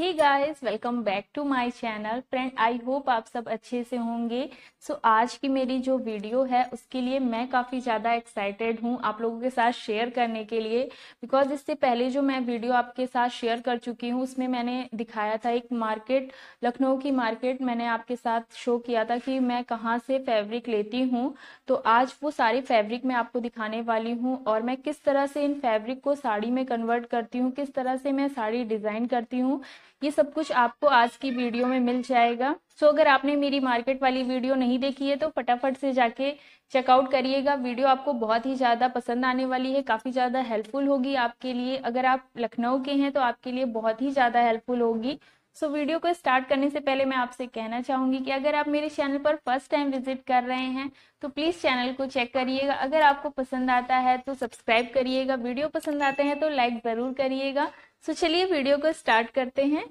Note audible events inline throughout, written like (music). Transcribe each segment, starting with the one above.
he guys welcome back to my channel friend I hope आप सब अच्छे से होंगे सो so, आज की मेरी जो वीडियो है उसके लिए मैं काफ़ी ज़्यादा एक्साइटेड हूँ आप लोगों के साथ शेयर करने के लिए बिकॉज इससे पहले जो मैं वीडियो आपके साथ शेयर कर चुकी हूँ उसमें मैंने दिखाया था एक मार्केट लखनऊ की मार्केट मैंने आपके साथ शो किया था कि मैं कहाँ से फैब्रिक लेती हूँ तो आज वो सारी फैब्रिक मैं आपको दिखाने वाली हूँ और मैं किस तरह से इन फैब्रिक को साड़ी में कन्वर्ट करती हूँ किस तरह से मैं साड़ी डिज़ाइन करती हूँ ये सब कुछ आपको आज की वीडियो में मिल जाएगा सो so, अगर आपने मेरी मार्केट वाली वीडियो नहीं देखी है तो फटाफट से जाके चेकआउट करिएगा वीडियो आपको बहुत ही ज़्यादा पसंद आने वाली है काफ़ी ज़्यादा हेल्पफुल होगी आपके लिए अगर आप लखनऊ के हैं तो आपके लिए बहुत ही ज़्यादा हेल्पफुल होगी सो so, वीडियो को स्टार्ट करने से पहले मैं आपसे कहना चाहूंगी कि अगर आप मेरे चैनल पर फर्स्ट टाइम विजिट कर रहे हैं तो प्लीज़ चैनल को चेक करिएगा अगर आपको पसंद आता है तो सब्सक्राइब करिएगा वीडियो पसंद आते हैं तो लाइक ज़रूर करिएगा सो so, चलिए वीडियो को स्टार्ट करते हैं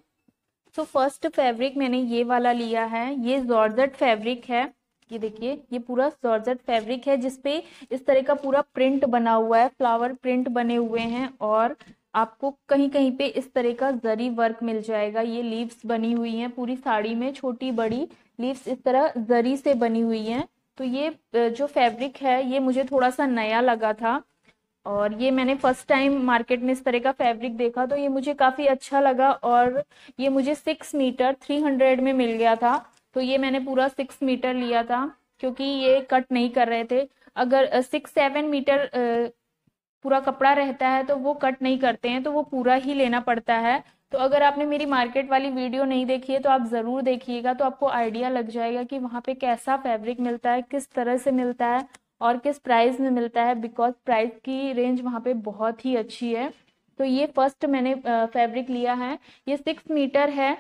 सो फर्स्ट फैब्रिक मैंने ये वाला लिया है ये जॉर्जट फैब्रिक है ये देखिए ये पूरा जॉर्जट फैब्रिक है जिसपे इस तरह का पूरा प्रिंट बना हुआ है फ्लावर प्रिंट बने हुए हैं और आपको कहीं कहीं पे इस तरह का जरी वर्क मिल जाएगा ये लीव्स बनी हुई हैं पूरी साड़ी में छोटी बड़ी लीव्स इस तरह जरी से बनी हुई हैं तो ये जो फैब्रिक है ये मुझे थोड़ा सा नया लगा था और ये मैंने फर्स्ट टाइम मार्केट में इस तरह का फैब्रिक देखा तो ये मुझे काफ़ी अच्छा लगा और ये मुझे सिक्स मीटर थ्री हंड्रेड में मिल गया था तो ये मैंने पूरा सिक्स मीटर लिया था क्योंकि ये कट नहीं कर रहे थे अगर सिक्स सेवन मीटर पूरा कपड़ा रहता है तो वो कट नहीं करते हैं तो वो पूरा ही लेना पड़ता है तो अगर आपने मेरी मार्केट वाली वीडियो नहीं देखी है तो आप ज़रूर देखिएगा तो आपको आइडिया लग जाएगा कि वहाँ पे कैसा फैब्रिक मिलता है किस तरह से मिलता है और किस प्राइस में मिलता है बिकॉज प्राइस की रेंज वहाँ पे बहुत ही अच्छी है तो ये फर्स्ट मैंने फैब्रिक लिया है ये सिक्स मीटर है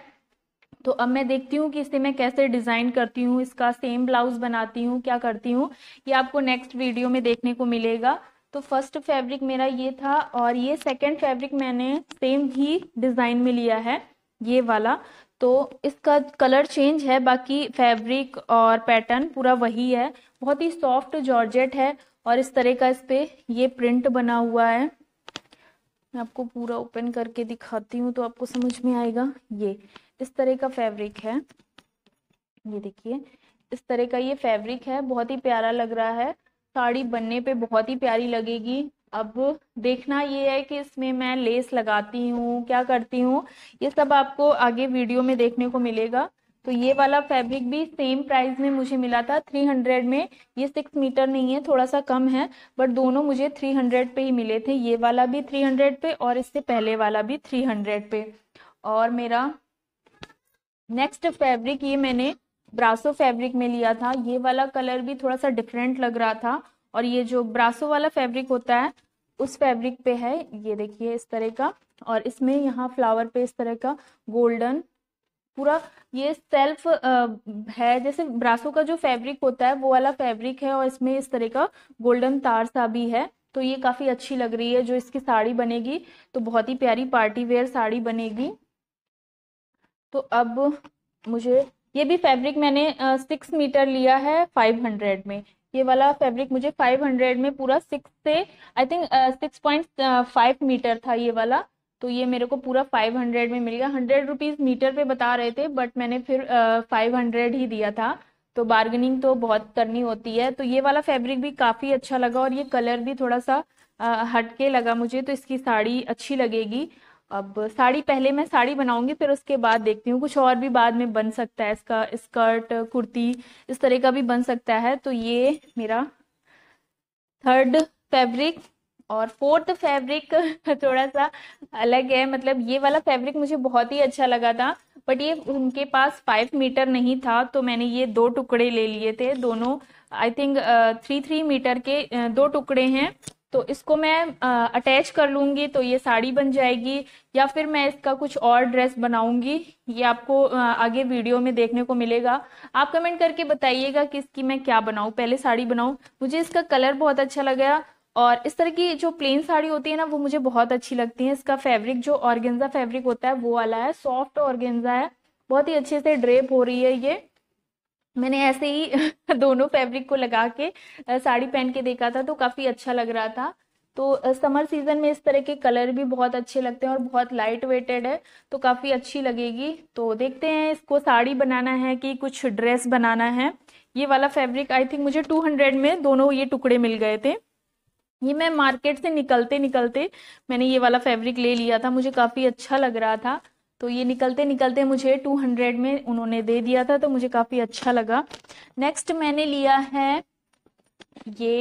तो अब मैं देखती हूँ कि इसे मैं कैसे डिज़ाइन करती हूँ इसका सेम ब्लाउज बनाती हूँ क्या करती हूँ ये आपको नेक्स्ट वीडियो में देखने को मिलेगा तो फर्स्ट फैब्रिक मेरा ये था और ये सेकंड फैब्रिक मैंने सेम ही डिज़ाइन में लिया है ये वाला तो इसका कलर चेंज है बाकी फैब्रिक और पैटर्न पूरा वही है बहुत ही सॉफ्ट जॉर्जेट है और इस तरह का इस पर ये प्रिंट बना हुआ है मैं आपको पूरा ओपन करके दिखाती हूँ तो आपको समझ में आएगा ये इस तरह का फैब्रिक है ये देखिए इस तरह का ये फैब्रिक है बहुत ही प्यारा लग रहा है साड़ी बनने पे बहुत ही प्यारी लगेगी अब देखना ये है कि इसमें मैं लेस लगाती हूँ क्या करती हूँ ये सब आपको आगे वीडियो में देखने को मिलेगा तो ये वाला फैब्रिक भी सेम प्राइस में मुझे मिला था 300 में ये सिक्स मीटर नहीं है थोड़ा सा कम है बट दोनों मुझे 300 पे ही मिले थे ये वाला भी 300 पे और इससे पहले वाला भी 300 पे और मेरा नेक्स्ट फैब्रिक ये मैंने ब्रासो फैब्रिक में लिया था ये वाला कलर भी थोड़ा सा डिफरेंट लग रहा था और ये जो ब्रासो वाला फैब्रिक होता है उस फैब्रिक पे है ये देखिए इस तरह का और इसमें यहाँ फ्लावर पे इस तरह का गोल्डन पूरा ये सेल्फ है जैसे ब्रासो का जो फैब्रिक होता है वो वाला फैब्रिक है और इसमें इस तरह का गोल्डन तार सा भी है तो ये काफ़ी अच्छी लग रही है जो इसकी साड़ी बनेगी तो बहुत ही प्यारी पार्टी वेयर साड़ी बनेगी तो अब मुझे ये भी फैब्रिक मैंने सिक्स मीटर लिया है फाइव हंड्रेड में ये वाला फैब्रिक मुझे फाइव हंड्रेड में पूरा सिक्स से I think six point five metre था ये वाला तो ये मेरे को पूरा फाइव हंड्रेड में मिल गया हंड्रेड रुपीज़ मीटर पे बता रहे थे बट मैंने फिर फाइव हंड्रेड ही दिया था तो बार्गेनिंग तो बहुत करनी होती है तो ये वाला फैब्रिक भी काफ़ी अच्छा लगा और ये कलर भी थोड़ा सा हटके लगा मुझे तो इसकी साड़ी अच्छी लगेगी अब साड़ी पहले मैं साड़ी बनाऊंगी फिर उसके बाद देखती हूँ कुछ और भी बाद में बन सकता है इसका स्कर्ट कुर्ती इस तरह का भी बन सकता है तो ये मेरा थर्ड फैब्रिक और फोर्थ फैब्रिक थोड़ा सा अलग है मतलब ये वाला फैब्रिक मुझे बहुत ही अच्छा लगा था बट ये उनके पास फाइव मीटर नहीं था तो मैंने ये दो टुकड़े ले लिए थे दोनों I think three three metre के दो टुकड़े हैं तो इसको मैं अटैच कर लूँगी तो ये साड़ी बन जाएगी या फिर मैं इसका कुछ और ड्रेस बनाऊँगी ये आपको आगे वीडियो में देखने को मिलेगा आप कमेंट करके बताइएगा कि इसकी मैं क्या बनाऊँ पहले साड़ी बनाऊँ मुझे इसका कलर बहुत अच्छा लगा और इस तरह की जो प्लेन साड़ी होती है ना वो मुझे बहुत अच्छी लगती है इसका फैब्रिक जो ऑर्गेंजा फैब्रिक होता है वो वाला है सॉफ्ट ऑर्गेंजा है बहुत ही अच्छे से ड्रेप हो रही है ये मैंने ऐसे ही (laughs) दोनों फैब्रिक को लगा के साड़ी पहन के देखा था तो काफ़ी अच्छा लग रहा था तो समर सीजन में इस तरह के कलर भी बहुत अच्छे लगते हैं और बहुत लाइट वेटेड है तो काफ़ी अच्छी लगेगी तो देखते हैं इसको साड़ी बनाना है कि कुछ ड्रेस बनाना है ये वाला फैब्रिक आई थिंक मुझे 200 में दोनों ये टुकड़े मिल गए थे ये मैं मार्केट से निकलते निकलते मैंने ये वाला फैब्रिक ले लिया था मुझे काफ़ी अच्छा लग रहा था तो ये निकलते निकलते मुझे 200 में उन्होंने दे दिया था तो मुझे काफ़ी अच्छा लगा नेक्स्ट मैंने लिया है ये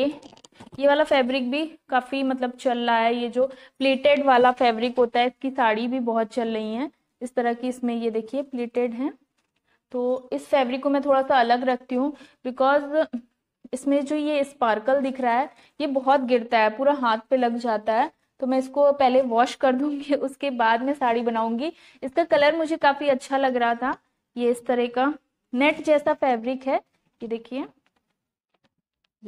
ये वाला फैब्रिक भी काफ़ी मतलब चल रहा है ये जो प्लेटेड वाला फैब्रिक होता है इसकी साड़ी भी बहुत चल रही है इस तरह की इसमें ये देखिए प्लेटेड है तो इस फैब्रिक को मैं थोड़ा सा अलग रखती हूँ बिकॉज इसमें जो ये स्पार्कल दिख रहा है ये बहुत गिरता है पूरा हाथ पे लग जाता है तो मैं इसको पहले वॉश कर दूंगी (laughs) उसके बाद में साड़ी बनाऊंगी इसका कलर मुझे काफ़ी अच्छा लग रहा था ये इस तरह का नेट जैसा फैब्रिक है ये देखिए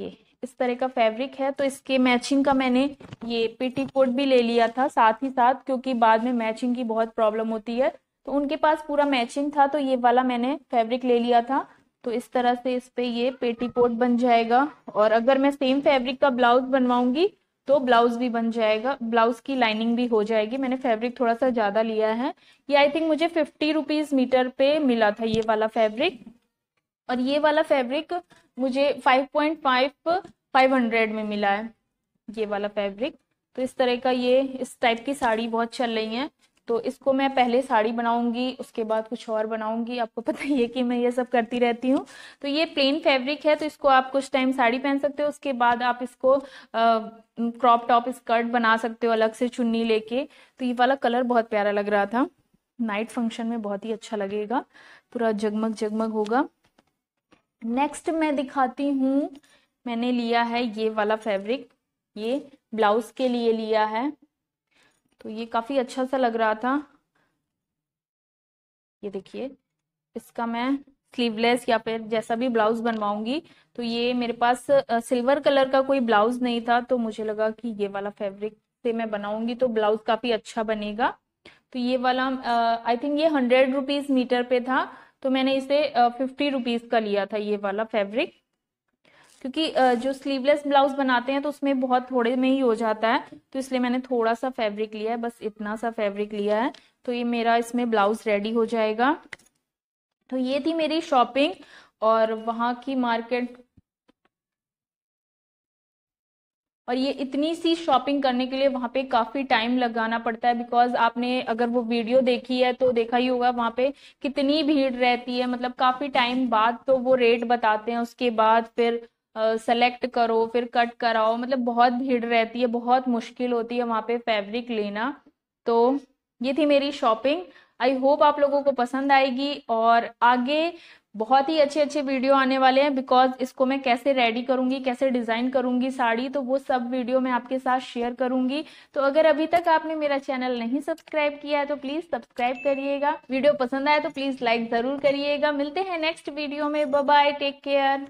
ये इस तरह का फैब्रिक है तो इसके मैचिंग का मैंने ये पेटी कोट भी ले लिया था साथ ही साथ क्योंकि बाद में मैचिंग की बहुत प्रॉब्लम होती है तो उनके पास पूरा मैचिंग था तो ये वाला मैंने फैब्रिक ले लिया था तो इस तरह से इस पे ये पेटी कोट बन जाएगा और अगर मैं सेम फैब्रिक का ब्लाउज बनवाऊंगी तो ब्लाउज भी बन जाएगा ब्लाउज की लाइनिंग भी हो जाएगी मैंने फैब्रिक थोड़ा सा ज़्यादा लिया है ये आई थिंक मुझे फिफ्टी रुपीज़ मीटर पे मिला था ये वाला फैब्रिक और ये वाला फैब्रिक मुझे five point five five hundred में मिला है ये वाला फैब्रिक तो इस तरह का ये इस टाइप की साड़ी बहुत चल रही है तो इसको मैं पहले साड़ी बनाऊंगी उसके बाद कुछ और बनाऊंगी आपको पता ही है कि मैं ये सब करती रहती हूँ तो ये प्लेन फैब्रिक है तो इसको आप कुछ टाइम साड़ी पहन सकते हो उसके बाद आप इसको क्रॉप टॉप स्कर्ट बना सकते हो अलग से चुन्नी लेके तो ये वाला कलर बहुत प्यारा लग रहा था नाइट फंक्शन में बहुत ही अच्छा लगेगा पूरा जगमग जगमग होगा नेक्स्ट मैं दिखाती हूँ मैंने लिया है ये वाला फैब्रिक ये ब्लाउज के लिए लिया है तो ये काफ़ी अच्छा सा लग रहा था ये देखिए इसका मैं स्लीवलेस या फिर जैसा भी ब्लाउज बनवाऊंगी तो ये मेरे पास सिल्वर कलर का कोई ब्लाउज नहीं था तो मुझे लगा कि ये वाला फैब्रिक से मैं बनाऊंगी तो ब्लाउज काफ़ी अच्छा बनेगा तो ये वाला आई थिंक ये हंड्रेड रुपीज़ मीटर पे था तो मैंने इसे फिफ्टी रुपीज़ का लिया था ये वाला फैब्रिक क्योंकि जो स्लीवलेस ब्लाउज बनाते हैं तो उसमें बहुत थोड़े में ही हो जाता है तो इसलिए मैंने थोड़ा सा फैब्रिक लिया है बस इतना सा फैब्रिक लिया है तो ये मेरा इसमें ब्लाउज रेडी हो जाएगा तो ये थी मेरी शॉपिंग और वहां की मार्केट और ये इतनी सी शॉपिंग करने के लिए वहां पे काफ़ी टाइम लगाना पड़ता है बिकॉज आपने अगर वो वीडियो देखी है तो देखा ही होगा वहां पे कितनी भीड़ रहती है मतलब काफ़ी टाइम बाद तो वो रेट बताते हैं उसके बाद फिर सेलेक्ट करो फिर कट कराओ मतलब बहुत भीड़ रहती है बहुत मुश्किल होती है वहाँ पे फैब्रिक लेना तो ये थी मेरी शॉपिंग आई होप आप लोगों को पसंद आएगी और आगे बहुत ही अच्छे अच्छे वीडियो आने वाले हैं बिकॉज इसको मैं कैसे रेडी करूंगी कैसे डिज़ाइन करूंगी साड़ी तो वो सब वीडियो मैं आपके साथ शेयर करूंगी तो अगर अभी तक आपने मेरा चैनल नहीं सब्सक्राइब किया है तो प्लीज़ सब्सक्राइब करिएगा वीडियो पसंद आए तो प्लीज़ लाइक ज़रूर करिएगा मिलते हैं नेक्स्ट वीडियो में बाय टेक केयर